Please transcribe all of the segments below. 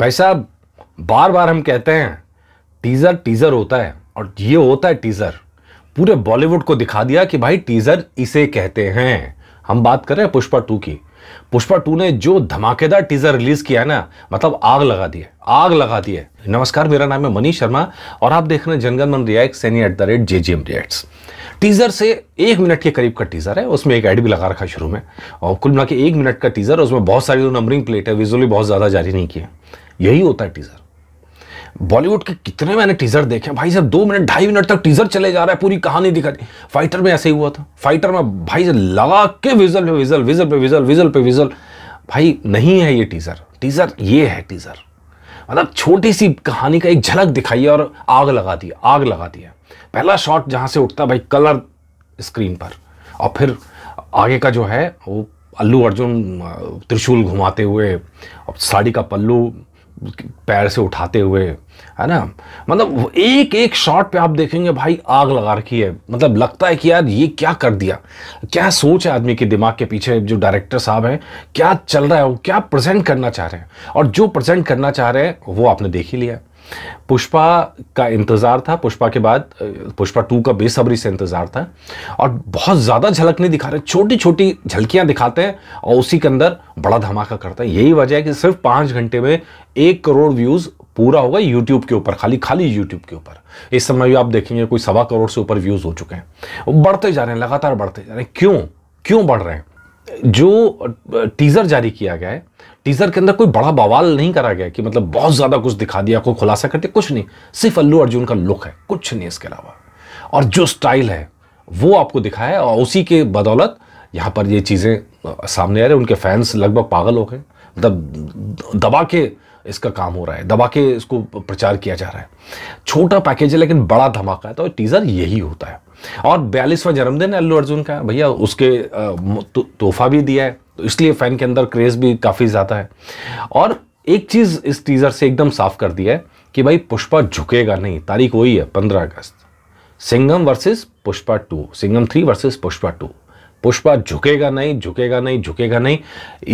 भाई साहब बार बार हम कहते हैं टीज़र टीज़र होता है और ये होता है टीज़र पूरे बॉलीवुड को दिखा दिया कि भाई टीज़र इसे कहते हैं हम बात कर रहे हैं पुष्पा टू की पुष्पा टू ने जो धमाकेदार टीजर रिलीज किया है ना मतलब आग लगा दी है आग लगा दी है नमस्कार मेरा नाम है मनीष शर्मा और आप देख रहे हैं Janagana Mana react Saini at the rate J G M reacts teaser से एक मिनट के करीब का टीजर है उसमें एक ऐड भी लगा रखा शुरू में और कुल मिला के एक मिनट का टीजर उसमें बहुत सारी जो नंबरिंग प्लेट है विजुअली बहुत ज़्यादा जारी नहीं किया यही होता है टीज़र बॉलीवुड के कितने मैंने टीज़र देखे भाई साहब दो मिनट ढाई मिनट तक टीज़र चले जा रहा है पूरी कहानी दिखा दी फाइटर में ऐसे ही हुआ था फाइटर में भाई साहब लगा के विजल पे विजल विजल पे विजल विजल पे विजल भाई नहीं है ये टीज़र टीज़र ये है टीज़र मतलब छोटी सी कहानी का एक झलक दिखाई और आग लगा दी आग लगा दिया पहला शॉट जहाँ से उठता भाई कलर स्क्रीन पर और फिर आगे का जो है वो अल्लू अर्जुन त्रिशूल घुमाते हुए और साड़ी का पल्लू पैर से उठाते हुए है ना मतलब एक एक शॉट पे आप देखेंगे भाई आग लगा रखी है मतलब लगता है कि यार ये क्या कर दिया क्या सोच है आदमी के दिमाग के पीछे जो डायरेक्टर साहब हैं क्या चल रहा है वो क्या प्रेजेंट करना चाह रहे हैं और जो प्रेजेंट करना चाह रहे हैं वो आपने देख ही लिया पुष्पा का इंतज़ार था पुष्पा के बाद पुष्पा टू का बेसब्री से इंतज़ार था और बहुत ज़्यादा झलक नहीं दिखा रहे छोटी छोटी झलकियाँ दिखाते हैं और उसी के अंदर बड़ा धमाका करता है यही वजह है कि सिर्फ पाँच घंटे में एक करोड़ व्यूज़ पूरा होगा यूट्यूब के ऊपर खाली खाली यूट्यूब के ऊपर इस समय भी आप देखेंगे कोई सवा करोड़ से ऊपर व्यूज़ हो चुके हैं बढ़ते जा रहे हैं लगातार बढ़ते जा रहे हैं क्यों क्यों बढ़ रहे हैं जो टीज़र जारी किया गया है टीजर के अंदर कोई बड़ा बवाल नहीं करा गया कि मतलब बहुत ज़्यादा कुछ दिखा दिया कोई खुलासा करते कुछ नहीं सिर्फ अल्लू अर्जुन का लुक है कुछ नहीं इसके अलावा और जो स्टाइल है वो आपको दिखाया और उसी के बदौलत यहाँ पर ये चीज़ें सामने आ रही उनके फैंस लगभग पागल हो गए मतलब दबा के इसका काम हो रहा है दबा के इसको प्रचार किया जा रहा है छोटा पैकेज है लेकिन बड़ा धमाका है तो टीज़र यही होता है और बयालीसवां जन्मदिन है अल्लू अर्जुन का भैया उसके तो-, तोहफा भी दिया है तो इसलिए फ़ैन के अंदर क्रेज़ भी काफ़ी ज़्यादा है और एक चीज़ इस टीज़र से एकदम साफ कर दिया है कि भाई पुष्पा झुकेगा नहीं तारीख वही है पंद्रह अगस्त Singham versus Pushpa two Singham three versus Pushpa two Pushpa झुकेगा नहीं झुकेगा नहीं झुकेगा नहीं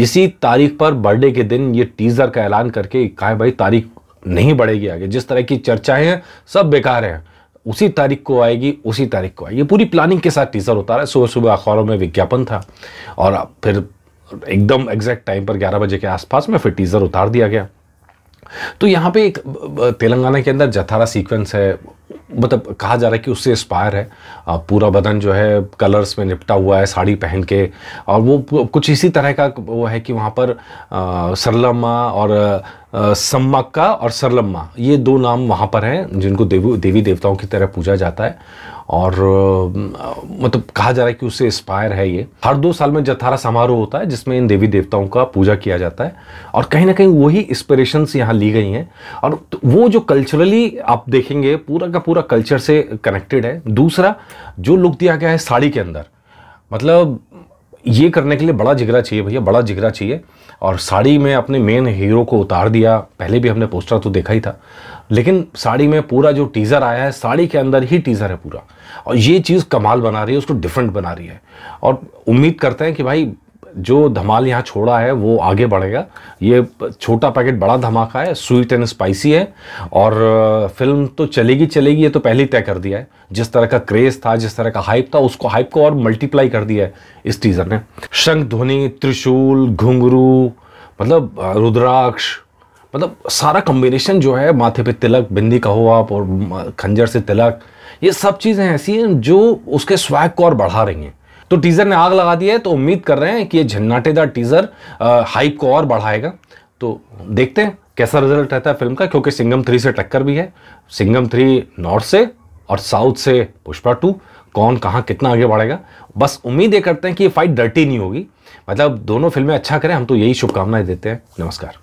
इसी तारीख पर बर्थडे के दिन ये टीज़र का ऐलान करके कहा भाई तारीख नहीं बढ़ेगी आगे जिस तरह की चर्चाएं हैं सब बेकार हैं उसी तारीख को आएगी उसी तारीख को आएगी पूरी प्लानिंग के साथ टीज़र उतारा सुबह सुबह अखबारों में विज्ञापन था और फिर एकदम एग्जैक्ट टाइम पर 11 बजे के आसपास में फिर टीज़र उतार दिया गया तो यहाँ पे एक तेलंगाना के अंदर जथारा सीक्वेंस है मतलब कहा जा रहा है कि उससे इंस्पायर है पूरा बदन जो है कलर्स में निपटा हुआ है साड़ी पहन के और वो कुछ इसी तरह का वो है कि वहाँ पर सरलम्मा और सम्मक्का और सरलम्मा ये दो नाम वहाँ पर हैं जिनको देवी देवी देवताओं की तरह पूजा जाता है और मतलब कहा जा रहा है कि उससे इंस्पायर है ये हर दो साल में जथारा समारोह होता है जिसमें इन देवी देवताओं का पूजा किया जाता है और कहीं ना कहीं वही इंस्पिरेशंस यहाँ ली गई हैं और तो वो जो कल्चरली आप देखेंगे पूरा का पूरा कल्चर से कनेक्टेड है दूसरा जो लुक दिया गया है साड़ी के अंदर मतलब ये करने के लिए बड़ा जिगरा चाहिए भैया बड़ा जिगरा चाहिए और साड़ी में अपने मेन हीरो को उतार दिया पहले भी हमने पोस्टर तो देखा ही था लेकिन साड़ी में पूरा जो टीज़र आया है साड़ी के अंदर ही टीज़र है पूरा और ये चीज़ कमाल बना रही है उसको डिफरेंट बना रही है और उम्मीद करते हैं कि भाई जो धमाल यहाँ छोड़ा है वो आगे बढ़ेगा ये छोटा पैकेट बड़ा धमाका है स्वीट एंड स्पाइसी है और फिल्म तो चलेगी चलेगी ये तो पहले ही तय कर दिया है जिस तरह का क्रेज़ था जिस तरह का हाइप था उसको हाइप को और मल्टीप्लाई कर दिया है इस टीज़र ने शंख ध्वनि त्रिशूल घुंघरू मतलब रुद्राक्ष मतलब सारा कॉम्बिनेशन जो है माथे पे तिलक बिंदी कहो आप और खंजर से तिलक ये सब चीज़ें ऐसी हैं जो उसके स्वैग को और बढ़ा रही हैं तो टीज़र ने आग लगा दी है तो उम्मीद कर रहे हैं कि ये झन्नाटेदार टीज़र हाइप को और बढ़ाएगा तो देखते हैं कैसा रिजल्ट रहता है फिल्म का क्योंकि सिंगम थ्री से टक्कर भी है सिंगम थ्री नॉर्थ से और साउथ से पुष्पा टू कौन कहाँ कितना आगे बढ़ेगा बस उम्मीद ये करते हैं कि ये फाइट डर्टी नहीं होगी मतलब दोनों फिल्में अच्छा करें हम तो यही शुभकामनाएं देते हैं नमस्कार